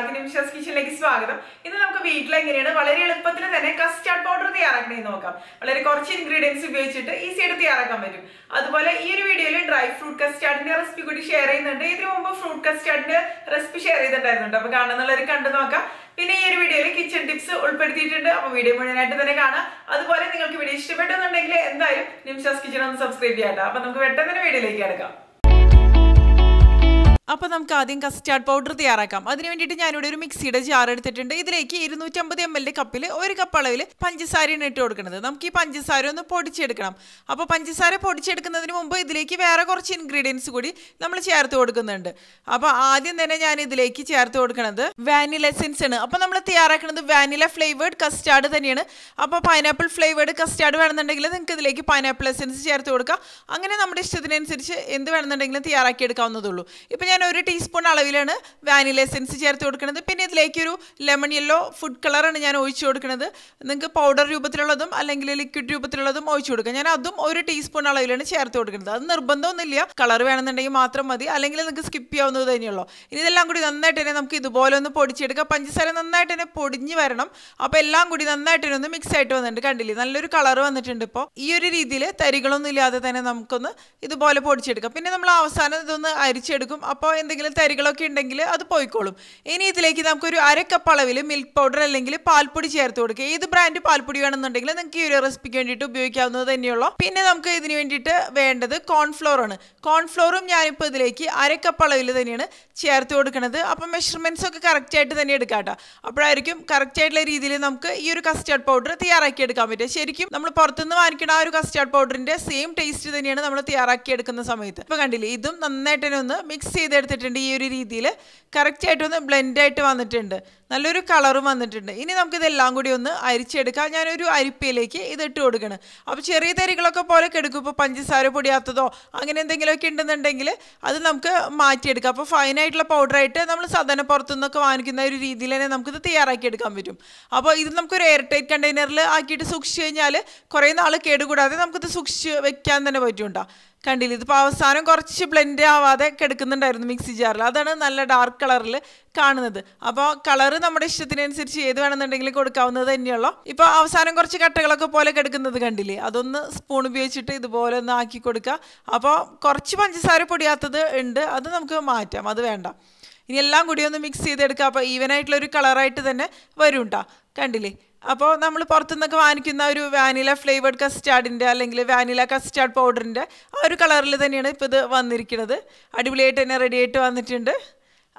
എല്ലാവർക്കും നിമിഷസ് കിച്ചണിലേക്ക് സ്വാഗതം ഇന്ന് നമുക്ക് വീട്ടിൽ എങ്ങനെയാണ് വളരെ എളുപ്പത്തിൽ തന്നെ കസ്റ്റാർഡ് പൗഡർ തയ്യാറാക്കണേ നോക്കാം വളരെ കുറച്ച് ഇൻഗ്രീഡിയൻസ് ഉപയോഗിച്ചിട്ട് ഈസി ആയിട്ട് തയ്യാറാക്കാൻ പറ്റും അതുപോലെ ഈ ഒരു വീഡിയോയിൽ ഡ്രൈ ഫ്രൂട്ട് കസ്റ്റാർഡിന്റെ റെസിപ്പി കൂടി ഷെയർ ചെയ്യുന്നുണ്ട് ഇതിനു മുമ്പ് ഫ്രൂട്ട് കസ്റ്റാർഡിന്റെ റെസിപ്പി ഷെയർ ചെയ്തിട്ടുണ്ടായിരുന്നുണ്ട് അപ്പൊ കാണുന്നുള്ളവർ കണ്ടു നോക്കാം പിന്നെ ഈ ഒരു വീഡിയോയിൽ കിച്ചൺ ടിപ്സ് ഉൾപ്പെടുത്തിയിട്ടുണ്ട് അപ്പൊ വീഡിയോ മുഴുവനായിട്ട് തന്നെ കാണാം അതുപോലെ നിങ്ങൾക്ക് വീഡിയോ ഇഷ്ടപ്പെട്ടെന്നുണ്ടെങ്കിൽ എന്തായാലും നിമിഷാസ് കിച്ചൺ ഒന്ന് സബ്സ്ക്രൈബ് ചെയ്യാട്ടോ അപ്പൊ നമുക്ക് പെട്ടെന്ന് വീഡിയോയിലേക്ക് കിടക്കാം അപ്പോൾ നമുക്ക് ആദ്യം കസ്റ്റാർഡ് പൗഡർ തയ്യാറാക്കാം അതിന് വേണ്ടിയിട്ട് ഞാനിവിടെ ഒരു മിക്സിയുടെ ജാർ എടുത്തിട്ടുണ്ട് ഇതിലേക്ക് ഇരുന്നൂറ്റമ്പത് എം എൽ കപ്പിൽ ഒരു കപ്പ് അളവിൽ പഞ്ചസാരയാണ് ഇട്ട് കൊടുക്കുന്നത് നമുക്ക് ഈ പഞ്ചസാര ഒന്ന് പൊടിച്ചെടുക്കണം അപ്പോൾ പഞ്ചസാര പൊടിച്ചെടുക്കുന്നതിന് മുമ്പ് ഇതിലേക്ക് വേറെ കുറച്ച് ഇൻഗ്രീഡിയൻസ് കൂടി നമ്മൾ ചേർത്ത് കൊടുക്കുന്നുണ്ട് അപ്പോൾ ആദ്യം തന്നെ ഞാൻ ഇതിലേക്ക് ചേർത്ത് കൊടുക്കുന്നത് വാനില എസെൻസ് ആണ് അപ്പോൾ നമ്മൾ തയ്യാറാക്കുന്നത് വാനില ഫ്ലേവേർഡ് കസ്റ്റാർഡ് തന്നെയാണ് അപ്പോൾ പൈനാപ്പിൾ ഫ്ലേവേർഡ് കസ്റ്റാർഡ് വേണമെന്നുണ്ടെങ്കിൽ നിങ്ങൾക്ക് ഇതിലേക്ക് പൈനാപ്പിൾ എസെൻസ് ചേർത്ത് കൊടുക്കാം അങ്ങനെ നമ്മുടെ ഇഷ്ടത്തിനനുസരിച്ച് എന്ത് വേണമെന്നുണ്ടെങ്കിലും തയ്യാറാക്കി എടുക്കാവുന്നതുള്ളൂ ഇപ്പൊ ഞാൻ ഒരു ടീസ്പൂൺ അളവിലാണ് വാനില എസെൻസ് ചേർത്ത് കൊടുക്കുന്നത് പിന്നെ ഇതിലേക്ക് ഒരു ലെമൺ യെല്ലോ ഫുഡ് കളറാണ് ഞാൻ ഒഴിച്ചു കൊടുക്കുന്നത് നിങ്ങൾക്ക് പൗഡർ രൂപത്തിലുള്ളതും അല്ലെങ്കിൽ ലിക്വിഡ് രൂപത്തിലുള്ളതും ഒഴിച്ചു കൊടുക്കുക ഞാൻ അതും ഒരു ടീസ്പൂൺ അളവിലാണ് ചേർത്ത് കൊടുക്കുന്നത് അത് നിർബന്ധമൊന്നുമില്ല കളർ വേണമെന്നുണ്ടെങ്കിൽ മാത്രം മതി അല്ലെങ്കിൽ നിങ്ങൾക്ക് സ്കിപ്പ് ചെയ്യാവുന്നത് തന്നെയുള്ളൂ ഇനി ഇതെല്ലാം കൂടി നന്നായിട്ട് തന്നെ നമുക്ക് ഇതുപോലെ ഒന്ന് പൊടിച്ചെടുക്കാം പഞ്ചസാര നന്നായിട്ട് തന്നെ പൊടിഞ്ഞ് വരണം അപ്പോൾ എല്ലാം കൂടി നന്നായിട്ട് തന്നെ ഒന്ന് മിക്സ് ആയിട്ട് വന്നിട്ടുണ്ട് കണ്ടില്ലേ നല്ലൊരു കളർ വന്നിട്ടുണ്ട് ഇപ്പോൾ ഈ ഒരു രീതിയിൽ തരികളൊന്നും ഇല്ലാതെ തന്നെ നമുക്കൊന്ന് ഇതുപോലെ പൊടിച്ചെടുക്കാം പിന്നെ നമ്മൾ അവസാനം ഇതൊന്ന് അരിച്ചെടുക്കും അപ്പോൾ അപ്പോൾ എന്തെങ്കിലും തരികളൊക്കെ ഉണ്ടെങ്കിൽ അത് പോയിക്കോളും ഇനി ഇതിലേക്ക് നമുക്കൊരു അരക്കപ്പ് അളവിൽ മിൽക്ക് പൗഡർ അല്ലെങ്കിൽ പാൽപ്പൊടി ചേർത്ത് കൊടുക്കുക ഏത് ബ്രാൻഡ് പാൽപ്പൊടി വേണമെന്നുണ്ടെങ്കിൽ നിങ്ങൾക്ക് ഈ ഒരു റെസിപ്പിക്ക് വേണ്ടിയിട്ട് ഉപയോഗിക്കാവുന്നത് തന്നെയുള്ളൂ പിന്നെ നമുക്ക് ഇതിന് വേണ്ടിയിട്ട് വേണ്ടത് കോൺഫ്ലോർ ആണ് കോൺഫ്ലോറും ഞാനിപ്പോൾ ഇതിലേക്ക് അരക്കപ്പ് അളവിൽ തന്നെയാണ് ചേർത്ത് കൊടുക്കുന്നത് അപ്പം മെഷർമെൻറ്റ്സ് ഒക്കെ കറക്റ്റായിട്ട് തന്നെ എടുക്കാം കേട്ടോ അപ്പോഴായിരിക്കും കറക്റ്റായിട്ടുള്ള രീതിയിൽ നമുക്ക് ഈ ഒരു കസ്റ്റേർഡ് പൗഡർ തയ്യാറാക്കി എടുക്കാൻ പറ്റും ശരിക്കും നമ്മൾ പുറത്തുനിന്ന് വാങ്ങിക്കുന്ന ആ ഒരു കസ്റ്റാർഡ് പൗഡറിൻ്റെ സെയിം ടേസ്റ്റ് തന്നെയാണ് നമ്മൾ തയ്യാറാക്കി എടുക്കുന്ന സമയത്ത് ഇപ്പോൾ കണ്ടില്ലേ ഇതും നന്നായിട്ട് തന്നെ ഒന്ന് മിക്സ് ചെയ്ത് ചെയ്തെടുത്തിട്ടുണ്ട് ഈ ഒരു രീതിയിൽ കറക്റ്റായിട്ടൊന്ന് ബ്ലെൻഡായിട്ട് വന്നിട്ടുണ്ട് നല്ലൊരു കളറും വന്നിട്ടുണ്ട് ഇനി നമുക്കിതെല്ലാം കൂടി ഒന്ന് അരിച്ചെടുക്കാം ഞാനൊരു അരിപ്പയിലേക്ക് ഇതിട്ട് കൊടുക്കണം അപ്പോൾ ചെറിയ തരികളൊക്കെ പോലെ കെടുക്കും ഇപ്പോൾ പഞ്ചസാര പൊടിയാത്തതോ അങ്ങനെ എന്തെങ്കിലുമൊക്കെ ഉണ്ടെന്നുണ്ടെങ്കിൽ അത് നമുക്ക് മാറ്റിയെടുക്കാം അപ്പോൾ ഫൈനായിട്ടുള്ള പൗഡറായിട്ട് നമ്മൾ സാധാരണ പുറത്തുനിന്നൊക്കെ വാങ്ങിക്കുന്ന ഒരു രീതിയിൽ തന്നെ നമുക്കിത് തയ്യാറാക്കി എടുക്കാൻ പറ്റും അപ്പോൾ ഇത് നമുക്കൊരു എയർ ടൈറ്റ് കണ്ടെയ്നറിൽ ആക്കിയിട്ട് സൂക്ഷിച്ച് കഴിഞ്ഞാൽ കുറേ നാൾ കേടുകൂടാതെ നമുക്കിത് സൂക്ഷിച്ച് വെക്കാൻ തന്നെ പറ്റും പറ്റുണ്ടാകും കണ്ടില്ല ഇതിപ്പോൾ അവസാനം കുറച്ച് ബ്ലെൻഡ് ആവാതെ കിടക്കുന്നുണ്ടായിരുന്നു മിക്സി ജാറിൽ അതാണ് നല്ല ഡാർക്ക് കളറിൽ കാണുന്നത് അപ്പോൾ കളറ് നമ്മുടെ ഇഷ്ടത്തിനനുസരിച്ച് ഏത് വേണമെന്നുണ്ടെങ്കിലും കൊടുക്കാവുന്നത് തന്നെയുള്ളൂ ഇപ്പോൾ അവസാനം കുറച്ച് കട്ടകളൊക്കെ പോലെ കിടക്കുന്നത് കണ്ടില്ലേ അതൊന്ന് സ്പൂൺ ഉപയോഗിച്ചിട്ട് ഇതുപോലെ ഒന്ന് ആക്കി കൊടുക്കുക അപ്പോൾ കുറച്ച് പഞ്ചസാര പൊടിയാത്തത് ഉണ്ട് അത് നമുക്ക് മാറ്റാം അത് വേണ്ട ഇനി എല്ലാം കൂടി ഒന്ന് മിക്സ് ചെയ്തെടുക്കുക അപ്പോൾ ഈവനായിട്ടുള്ളൊരു കളറായിട്ട് തന്നെ വരും കേട്ടോ കണ്ടില്ലേ അപ്പോൾ നമ്മൾ പുറത്തുനിന്നൊക്കെ വാങ്ങിക്കുന്ന ഒരു വാനില ഫ്ലേവേഡ് കസ്റ്റാർഡിൻ്റെ അല്ലെങ്കിൽ വാനില കസ്റ്റാർഡ് പൗഡറിൻ്റെ ആ ഒരു കളറിൽ തന്നെയാണ് ഇപ്പോൾ ഇത് വന്നിരിക്കുന്നത് അടിപൊളിയായിട്ട് തന്നെ റെഡിയായിട്ട് വന്നിട്ടുണ്ട്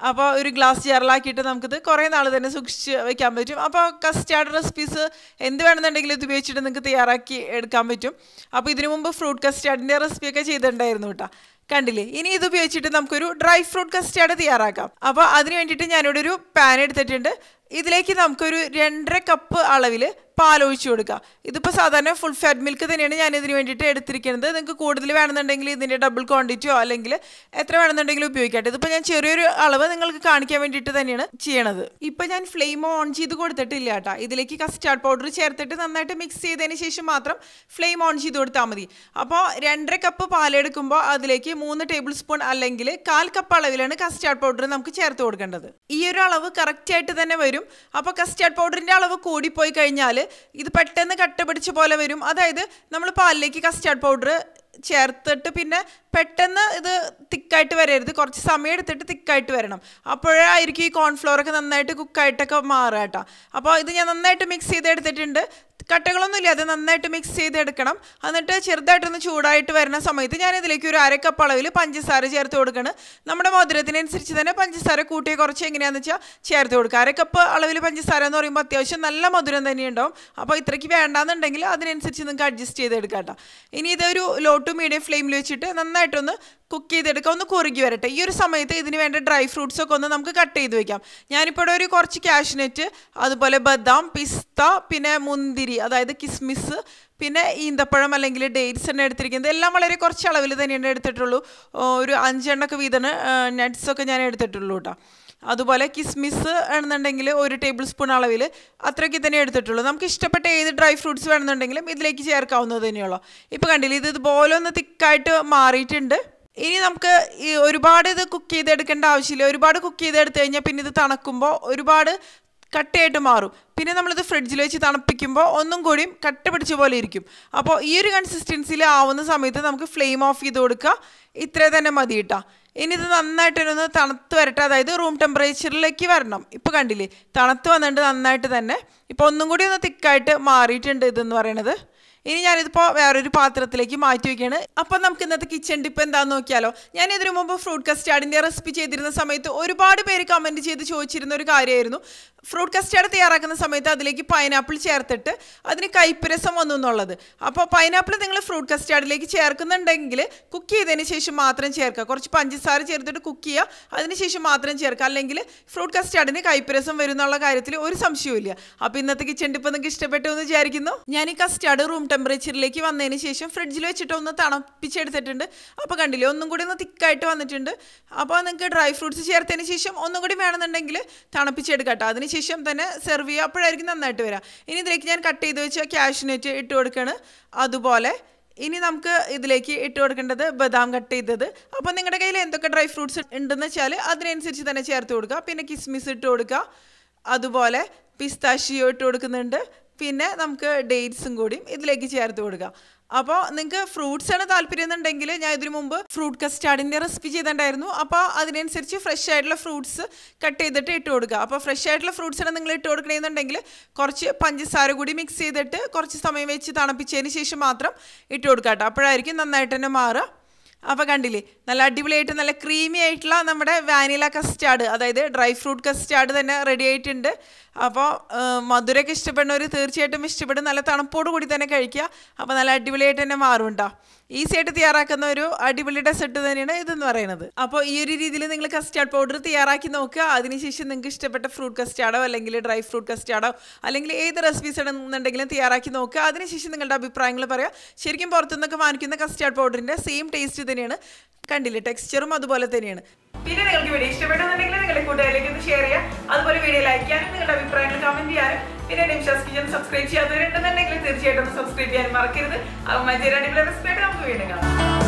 അപ്പോൾ ഒരു ഗ്ലാസ് ജാറിലാക്കിയിട്ട് നമുക്കിത് കുറേ നാൾ തന്നെ സൂക്ഷിച്ച് വയ്ക്കാൻ പറ്റും അപ്പോൾ കസ്റ്റാർഡ് റെസിപ്പീസ് എന്ത് വേണമെന്നുണ്ടെങ്കിലും ഇത് ഉപയോഗിച്ചിട്ട് നിങ്ങൾക്ക് തയ്യാറാക്കി എടുക്കാൻ പറ്റും അപ്പോൾ ഇതിനു മുമ്പ് ഫ്രൂട്ട് കസ്റ്റാർഡിൻ്റെ റെസിപ്പിയൊക്കെ ചെയ്തിട്ടുണ്ടായിരുന്നു കേട്ടോ കണ്ടില്ലേ ഇനി ഇത് ഉപയോഗിച്ചിട്ട് നമുക്കൊരു ഡ്രൈ ഫ്രൂട്ട് കസ്റ്റാർഡ് തയ്യാറാക്കാം അപ്പോൾ അതിന് വേണ്ടിയിട്ട് ഞാനിവിടെ ഒരു പാൻ എടുത്തിട്ടുണ്ട് ഇതിലേക്ക് നമുക്കൊരു രണ്ടര കപ്പ് അളവിൽ പാൽ കൊടുക്കുക ഇതിപ്പോൾ സാധാരണ ഫുൾ ഫാറ്റ് മിൽക്ക് തന്നെയാണ് ഞാൻ ഇതിന് വേണ്ടിയിട്ട് എടുത്തിരിക്കുന്നത് നിങ്ങൾക്ക് കൂടുതൽ വേണമെന്നുണ്ടെങ്കിൽ ഇതിൻ്റെ ഡബിൾ ക്വാണ്ടിറ്റിയോ അല്ലെങ്കിൽ എത്ര വേണമെന്നുണ്ടെങ്കിലും ഉപയോഗിക്കട്ടെ ഇതിപ്പോൾ ഞാൻ ചെറിയൊരു അളവ് നിങ്ങൾക്ക് കാണിക്കാൻ വേണ്ടിയിട്ട് തന്നെയാണ് ചെയ്യണത് ഇപ്പോൾ ഞാൻ ഫ്ലെയിം ഓൺ ചെയ്ത് കൊടുത്തിട്ടില്ല കേട്ടോ ഇതിലേക്ക് കസ്റ്റാർഡ് പൗഡർ ചേർത്തിട്ട് നന്നായിട്ട് മിക്സ് ചെയ്തതിന് ശേഷം മാത്രം ഫ്ലെയിം ഓൺ ചെയ്ത് കൊടുത്താൽ മതി അപ്പോൾ രണ്ടര കപ്പ് പാലെടുക്കുമ്പോൾ അതിലേക്ക് മൂന്ന് ടേബിൾ സ്പൂൺ അല്ലെങ്കിൽ കാൽ കപ്പ് അളവിലാണ് കസ്റ്റാർഡ് പൗഡർ നമുക്ക് ചേർത്ത് കൊടുക്കേണ്ടത് ഈ ഒരു അളവ് കറക്റ്റായിട്ട് തന്നെ വരും അപ്പോൾ കസ്റ്റാർഡ് പൗഡറിൻ്റെ അളവ് കൂടിപ്പോയി കഴിഞ്ഞാൽ ഇത് പെട്ടെന്ന് കട്ട പിടിച്ച പോലെ വരും അതായത് നമ്മൾ പാലിലേക്ക് കസ്റ്റാർഡ് പൗഡർ ചേർത്തിട്ട് പിന്നെ പെട്ടെന്ന് ഇത് തിക്കായിട്ട് വരരുത് കുറച്ച് സമയം എടുത്തിട്ട് തിക്കായിട്ട് വരണം അപ്പോഴായിരിക്കും ഈ കോൺഫ്ലോറൊക്കെ നന്നായിട്ട് കുക്കായിട്ടൊക്കെ മാറുക കേട്ടോ അപ്പോൾ ഇത് ഞാൻ നന്നായിട്ട് മിക്സ് ചെയ്തെടുത്തിട്ടുണ്ട് കട്ടകളൊന്നുമില്ല അത് നന്നായിട്ട് മിക്സ് ചെയ്തെടുക്കണം എന്നിട്ട് ചെറുതായിട്ടൊന്ന് ചൂടായിട്ട് വരുന്ന സമയത്ത് ഞാൻ ഇതിലേക്ക് ഒരു അരക്കപ്പ് അളവിൽ പഞ്ചസാര ചേർത്ത് കൊടുക്കണം നമ്മുടെ മധുരത്തിനനുസരിച്ച് തന്നെ പഞ്ചസാര കൂട്ടിയ കുറച്ച് എങ്ങനെയാണെന്ന് വെച്ചാൽ ചേർത്ത് കൊടുക്കുക അരക്കപ്പ് അളവിൽ പഞ്ചസാര എന്ന് പറയുമ്പോൾ അത്യാവശ്യം നല്ല മധുരം തന്നെ ഉണ്ടാവും അപ്പോൾ ഇത്രയ്ക്ക് വേണ്ടാന്നുണ്ടെങ്കിൽ അതിനനുസരിച്ച് നിങ്ങൾക്ക് അഡ്ജസ്റ്റ് ചെയ്തെടുക്കാം കേട്ടോ ഇനി ഇതൊരു ലോ ടു മീഡിയം ഫ്ലെയിമിൽ വെച്ചിട്ട് നന്നായിട്ടൊന്ന് കുക്ക് ചെയ്തെടുക്കുക ഒന്ന് കുറുകി വരട്ടെ ഈ ഒരു സമയത്ത് ഇതിന് വേണ്ട ഡ്രൈ ഫ്രൂട്ട്സ് ഒക്കെ ഒന്ന് നമുക്ക് കട്ട് ചെയ്ത് വെക്കാം ഞാനിപ്പോൾ ഒരു കുറച്ച് കാഷ്നറ്റ് അതുപോലെ ബദാം പിസ്ത പിന്നെ മുന്തിരി അതായത് കിസ്മിസ് പിന്നെ ഈന്തപ്പഴം അല്ലെങ്കിൽ ഡേറ്റ്സ് തന്നെ എടുത്തിരിക്കുന്നത് എല്ലാം വളരെ കുറച്ച് അളവിൽ തന്നെയാണ് എടുത്തിട്ടുള്ളൂ ഒരു അഞ്ചെണ്ണൊക്കെ വീതമാണ് നട്ട്സൊക്കെ ഞാൻ എടുത്തിട്ടുള്ളൂ കേട്ടോ അതുപോലെ കിസ്മിസ് ആണെന്നുണ്ടെങ്കിൽ ഒരു ടേബിൾ സ്പൂൺ അളവിൽ അത്രയ്ക്ക് തന്നെ എടുത്തിട്ടുള്ളൂ നമുക്ക് ഇഷ്ടപ്പെട്ട ഏത് ഡ്രൈ ഫ്രൂട്ട്സ് വേണമെന്നുണ്ടെങ്കിലും ഇതിലേക്ക് ചേർക്കാവുന്നത് തന്നെയുള്ളൂ ഇപ്പോൾ കണ്ടില്ല ഇത് ഇതുപോലെ ഒന്ന് തിക്കായിട്ട് മാറിയിട്ടുണ്ട് ഇനി നമുക്ക് ഈ ഒരുപാട് ഇത് കുക്ക് ചെയ്തെടുക്കേണ്ട ആവശ്യമില്ല ഒരുപാട് കുക്ക് ചെയ്തെടുത്ത് കഴിഞ്ഞാൽ പിന്നെ ഇത് തണക്കുമ്പോൾ ഒരുപാട് കട്ടയായിട്ട് മാറും പിന്നെ നമ്മളിത് ഫ്രിഡ്ജിൽ വെച്ച് തണുപ്പിക്കുമ്പോൾ ഒന്നും കൂടിയും കട്ട പിടിച്ച പോലെ ഇരിക്കും അപ്പോൾ ഈ ഒരു കൺസിസ്റ്റൻസിയിൽ ആവുന്ന സമയത്ത് നമുക്ക് ഫ്ലെയിം ഓഫ് ചെയ്ത് കൊടുക്കുക ഇത്രേ തന്നെ മതി കേട്ടോ ഇനി ഇത് നന്നായിട്ട് ഒന്ന് തണുത്ത് വരട്ടെ അതായത് റൂം ടെമ്പറേച്ചറിലേക്ക് വരണം ഇപ്പോൾ കണ്ടില്ലേ തണുത്ത് വന്നിട്ട് നന്നായിട്ട് തന്നെ ഇപ്പോൾ ഒന്നും കൂടി ഒന്ന് തിക്കായിട്ട് മാറിയിട്ടുണ്ട് ഇതെന്ന് പറയണത് ഇനി ഞാനിതിപ്പോൾ വേറൊരു പാത്രത്തിലേക്ക് മാറ്റി വയ്ക്കുകയാണ് അപ്പം നമുക്ക് ഇന്നത്തെ കിച്ചൺ ടിപ്പ് എന്താണെന്ന് നോക്കിയാലോ ഞാൻ ഇതിനു മുമ്പ് ഫ്രൂട്ട് കസ്റ്റാർഡിൻ്റെ റെസിപ്പി ചെയ്തിരുന്ന സമയത്ത് ഒരുപാട് പേര് കമൻറ്റ് ചെയ്ത് ചോദിച്ചിരുന്ന ഒരു കാര്യമായിരുന്നു ഫ്രൂട്ട് കസ്റ്റാർഡ് തയ്യാറാക്കുന്ന സമയത്ത് അതിലേക്ക് പൈനാപ്പിൾ ചേർത്തിട്ട് അതിന് കൈപ്പരസം വന്നു എന്നുള്ളത് അപ്പോൾ പൈനാപ്പിൾ നിങ്ങൾ ഫ്രൂട്ട് കസ്റ്റാർഡിലേക്ക് ചേർക്കുന്നുണ്ടെങ്കിൽ കുക്ക് ചെയ്തതിന് ശേഷം മാത്രം ചേർക്കുക കുറച്ച് പഞ്ചസാര ചേർത്തിട്ട് കുക്ക് ചെയ്യുക ശേഷം മാത്രം ചേർക്കുക അല്ലെങ്കിൽ ഫ്രൂട്ട് കസ്റ്റാർഡിന് കൈപ്പരസം വരും എന്നുള്ള കാര്യത്തിൽ ഒരു സംശയവും ഇല്ല അപ്പോൾ ഇന്നത്തെ കിച്ചൺ ടിപ്പ് നിങ്ങൾക്ക് ഇഷ്ടപ്പെട്ടു എന്ന് വിചാരിക്കുന്നു ഞാൻ ഈ കസ്റ്റാർഡ് റൂം ടെമ്പറേച്ചറിലേക്ക് വന്നതിന് ശേഷം ഫ്രിഡ്ജിൽ വെച്ചിട്ട് ഒന്ന് തണുപ്പിച്ചെടുത്തിട്ടുണ്ട് അപ്പോൾ കണ്ടില്ലേ ഒന്നും കൂടി ഒന്ന് തിക്കായിട്ട് വന്നിട്ടുണ്ട് അപ്പോൾ നിങ്ങൾക്ക് ഡ്രൈ ഫ്രൂട്ട്സ് ചേർത്തതിന് ശേഷം ഒന്നും കൂടി വേണമെന്നുണ്ടെങ്കിൽ തണുപ്പിച്ചെടുക്കട്ടോ അതിന് ശേഷം തന്നെ സെർവ് ചെയ്യുക അപ്പോഴായിരിക്കും നന്നായിട്ട് വരാം ഇനി ഇതിലേക്ക് ഞാൻ കട്ട് ചെയ്ത് വെച്ച ക്യാഷിനേറ്റ് ഇട്ട് കൊടുക്കുകയാണ് അതുപോലെ ഇനി നമുക്ക് ഇതിലേക്ക് ഇട്ട് കൊടുക്കേണ്ടത് ബദാം കട്ട് ചെയ്തത് അപ്പോൾ നിങ്ങളുടെ കയ്യിൽ എന്തൊക്കെ ഡ്രൈ ഫ്രൂട്ട്സ് ഉണ്ടെന്ന് വെച്ചാൽ അതിനനുസരിച്ച് തന്നെ ചേർത്ത് കൊടുക്കുക പിന്നെ കിസ്മിസ് ഇട്ട് കൊടുക്കുക അതുപോലെ പിസ്താശിയോ ഇട്ട് കൊടുക്കുന്നുണ്ട് പിന്നെ നമുക്ക് ഡേറ്റ്സും കൂടിയും ഇതിലേക്ക് ചേർത്ത് കൊടുക്കാം അപ്പോൾ നിങ്ങൾക്ക് ഫ്രൂട്ട്സ് ആണ് താല്പര്യം എന്നുണ്ടെങ്കിൽ ഞാൻ ഇതിനു മുമ്പ് ഫ്രൂട്ട് കസ്റ്റാർഡിൻ്റെ റെസിപ്പി ചെയ്തിട്ടുണ്ടായിരുന്നു അപ്പോൾ അതിനനുസരിച്ച് ഫ്രഷ് ആയിട്ടുള്ള ഫ്രൂട്ട്സ് കട്ട് ചെയ്തിട്ട് ഇട്ട് കൊടുക്കുക അപ്പോൾ ഫ്രഷ് ആയിട്ടുള്ള ഫ്രൂട്ട്സ് ആണ് നിങ്ങൾ ഇട്ട് കൊടുക്കണമെന്നുണ്ടെങ്കിൽ കുറച്ച് പഞ്ചസാര കൂടി മിക്സ് ചെയ്തിട്ട് കുറച്ച് സമയം വെച്ച് തണുപ്പിച്ചതിന് ശേഷം മാത്രം ഇട്ട് കൊടുക്കാം കേട്ടോ അപ്പോഴായിരിക്കും നന്നായിട്ട് തന്നെ മാറുക അപ്പോൾ കണ്ടില്ലേ നല്ല അടിപൊളിയായിട്ട് നല്ല ക്രീമി ആയിട്ടുള്ള നമ്മുടെ വാനില കസ്റ്റാർഡ് അതായത് ഡ്രൈ ഫ്രൂട്ട് കസ്റ്റാർഡ് തന്നെ റെഡി ആയിട്ടുണ്ട് അപ്പോൾ മധുരയ്ക്ക് ഇഷ്ടപ്പെടുന്നവർ തീർച്ചയായിട്ടും ഇഷ്ടപ്പെടും നല്ല തണുപ്പോട് കൂടി തന്നെ കഴിക്കുക അപ്പോൾ നല്ല അടിപൊളിയായിട്ട് തന്നെ മാറുണ്ടോ ഈസി ആയിട്ട് തയ്യാറാക്കുന്ന ഒരു അടിപൊളി ഡെസേർട്ട് തന്നെയാണ് ഇതെന്ന് പറയുന്നത് അപ്പോൾ ഈ ഒരു രീതിയിൽ നിങ്ങൾ കസ്റ്റാർഡ് പൗഡർ തയ്യാറാക്കി നോക്കുക അതിനുശേഷം നിങ്ങൾക്ക് ഇഷ്ടപ്പെട്ട ഫ്രൂട്ട് കസ്റ്റാർഡോ അല്ലെങ്കിൽ ഡ്രൈ ഫ്രൂട്ട് കസ്റ്റാർഡോ അല്ലെങ്കിൽ ഏത് റെസിപ്പീസ് ആണെന്നുണ്ടെങ്കിലും തയ്യാറാക്കി നോക്കുക അതിനുശേഷം നിങ്ങളുടെ അഭിപ്രായങ്ങൾ പറയുക ശരിക്കും പുറത്തുനിന്നൊക്കെ വാങ്ങിക്കുന്ന കസ്റ്റാർഡ് പൗഡറിൻ്റെ സെയിം ടേസ്റ്റ് തന്നെയാണ് കണ്ടില്ലേ ടെക്സ്ചറും അതുപോലെ തന്നെയാണ് പിന്നെ നിങ്ങൾക്ക് വീഡിയോ ഇഷ്ടപ്പെടുന്നുണ്ടെങ്കിൽ നിങ്ങളുടെ കൂട്ടുകാരിലേക്ക് ഒന്ന് ഷെയർ ചെയ്യാം അതുപോലെ വീഡിയോ ലൈക്ക് ചെയ്യാനും നിങ്ങളുടെ അഭിപ്രായങ്ങൾ കമന്റ് ചെയ്യാനും പിന്നെ നിമിഷാസ് കിച്ചൺ സബ്സ്ക്രൈബ് ചെയ്യാത്തവരുണ്ടെന്നുണ്ടെങ്കിൽ തീർച്ചയായിട്ടും സബ്സ്ക്രൈബ് ചെയ്യാൻ മറക്കരുത് അപ്പോൾ മറ്റൊരു അടിപൊളി റെസിപ്പിയായിട്ട് നമുക്ക് വീണ്ടും കാണാം